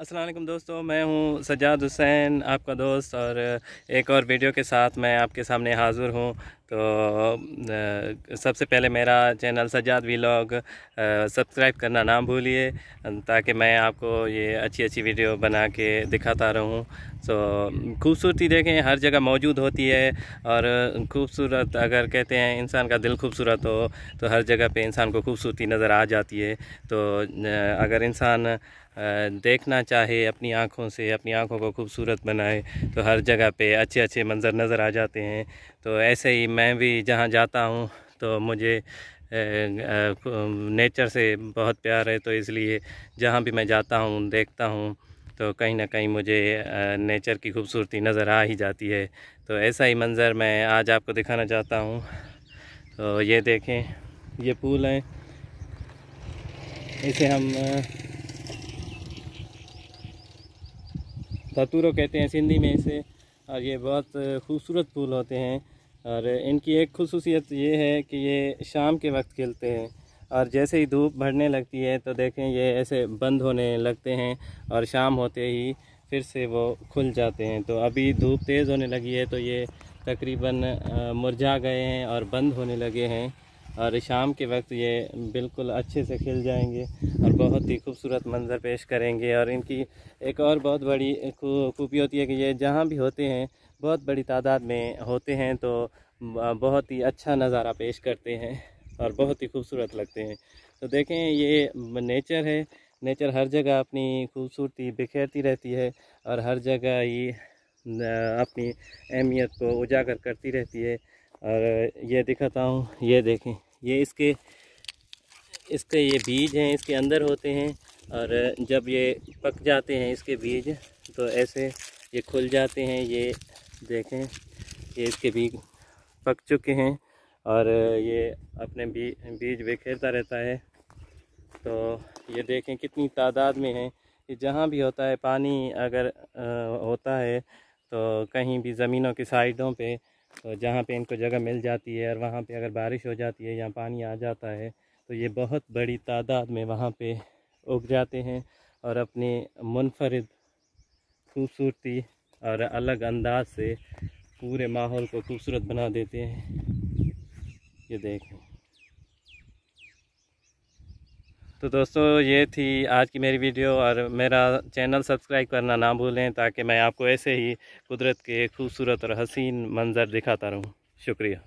असलम दोस्तों मैं हूं सजाद हुसैन आपका दोस्त और एक और वीडियो के साथ मैं आपके सामने हाज़िर हूं तो सबसे पहले मेरा चैनल सजाद व्लॉग सब्सक्राइब करना ना भूलिए ताकि मैं आपको ये अच्छी अच्छी वीडियो बना के दिखाता रहूं तो खूबसूरती देखें हर जगह मौजूद होती है और खूबसूरत अगर कहते हैं इंसान का दिल खूबसूरत हो तो हर जगह पे इंसान को खूबसूरती नज़र आ जाती है तो अगर इंसान देखना चाहे अपनी आँखों से अपनी आँखों को खूबसूरत बनाए तो हर जगह पे अच्छे अच्छे मंज़र नज़र आ जाते हैं तो ऐसे ही मैं भी जहाँ जाता हूँ तो मुझे नेचर से बहुत प्यार है तो इसलिए जहाँ भी मैं जाता हूँ देखता हूँ तो कहीं ना कहीं मुझे नेचर की खूबसूरती नज़र आ ही जाती है तो ऐसा ही मंज़र मैं आज आपको दिखाना चाहता हूँ तो ये देखें ये पुल है इसे हम धतूरों कहते हैं सिंधी में इसे और ये बहुत खूबसूरत फूल होते हैं और इनकी एक खसूसियत ये है कि ये शाम के वक्त खिलते हैं और जैसे ही धूप बढ़ने लगती है तो देखें ये ऐसे बंद होने लगते हैं और शाम होते ही फिर से वो खुल जाते हैं तो अभी धूप तेज़ होने लगी है तो ये तकरीबन मुरझा गए हैं और बंद होने लगे हैं और शाम के वक्त ये बिल्कुल अच्छे से खिल जाएंगे और बहुत ही खूबसूरत मंज़र पेश करेंगे और इनकी एक और बहुत बड़ी खूबी होती है कि ये जहाँ भी होते हैं बहुत बड़ी तादाद में होते हैं तो बहुत ही अच्छा नज़ारा पेश करते हैं और बहुत ही खूबसूरत लगते हैं तो देखें ये नेचर है नेचर हर जगह अपनी खूबसूरती बिखेरती रहती है और हर जगह ये अपनी अहमियत को उजागर करती रहती है और ये दिखाता हूँ ये देखें ये इसके इसके ये बीज हैं इसके अंदर होते हैं और जब ये पक जाते हैं इसके बीज तो ऐसे ये खुल जाते हैं ये देखें ये इसके बीज पक चुके हैं और ये अपने बी, बीज बिखेरता रहता है तो ये देखें कितनी तादाद में है ये जहाँ भी होता है पानी अगर आ, होता है तो कहीं भी ज़मीनों की साइडों पे तो जहाँ पे इनको जगह मिल जाती है और वहाँ पे अगर बारिश हो जाती है या पानी आ जाता है तो ये बहुत बड़ी तादाद में वहाँ पे उग जाते हैं और अपने मुनफरद खूबसूरती और अलग अंदाज से पूरे माहौल को खूबसूरत बना देते हैं ये देखें तो दोस्तों ये थी आज की मेरी वीडियो और मेरा चैनल सब्सक्राइब करना ना भूलें ताकि मैं आपको ऐसे ही कुदरत के खूबसूरत और हसीन मंज़र दिखाता रहूँ शुक्रिया